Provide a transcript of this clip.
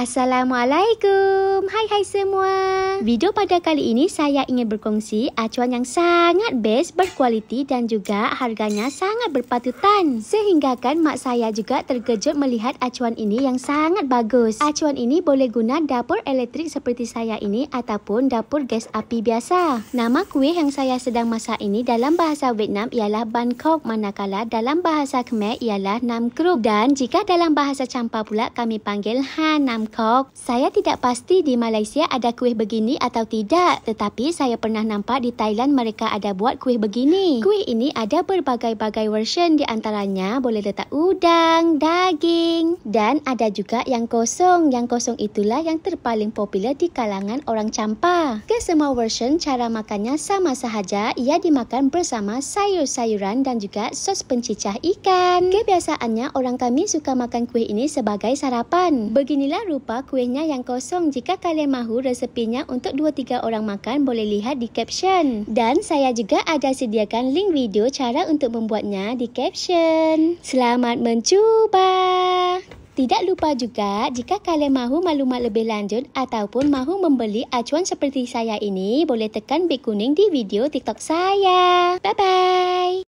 Assalamualaikum. Hai hai semua. Video pada kali ini saya ingin berkongsi acuan yang sangat best, berkualiti dan juga harganya sangat berpatutan. Sehingga kan mak saya juga terkejut melihat acuan ini yang sangat bagus. Acuan ini boleh guna dapur elektrik seperti saya ini ataupun dapur gas api biasa. Nama kuih yang saya sedang masak ini dalam bahasa Vietnam ialah Ban Kok manakala dalam bahasa Khmer ialah Nam Kruk dan jika dalam bahasa Champa pula kami panggil ha Nam. Bangkok. Saya tidak pasti di Malaysia ada kuih begini atau tidak. Tetapi saya pernah nampak di Thailand mereka ada buat kuih begini. Kuih ini ada berbagai-bagai version di antaranya boleh letak udang, daging dan ada juga yang kosong. Yang kosong itulah yang terpaling popular di kalangan orang campa. Kesemua version cara makannya sama sahaja. Ia dimakan bersama sayur-sayuran dan juga sos pencicah ikan. Kebiasaannya orang kami suka makan kuih ini sebagai sarapan. Beginilah rupa kuihnya yang kosong. Jika kalian mahu resepinya untuk 2-3 orang makan, boleh lihat di caption. Dan saya juga ada sediakan link video cara untuk membuatnya di caption. Selamat mencuba! Tidak lupa juga, jika kalian mahu maklumat lebih lanjut ataupun mahu membeli acuan seperti saya ini, boleh tekan bit kuning di video TikTok saya. Bye-bye!